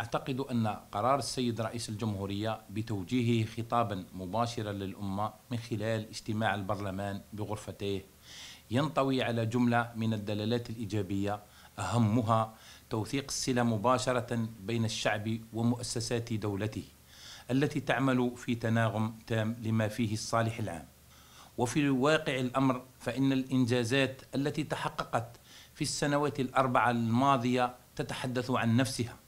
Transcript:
أعتقد أن قرار السيد رئيس الجمهورية بتوجيهه خطابا مباشرا للأمة من خلال اجتماع البرلمان بغرفتيه ينطوي على جملة من الدلالات الإيجابية أهمها توثيق الصلة مباشرة بين الشعب ومؤسسات دولته التي تعمل في تناغم تام لما فيه الصالح العام وفي واقع الأمر فإن الإنجازات التي تحققت في السنوات الأربعة الماضية تتحدث عن نفسها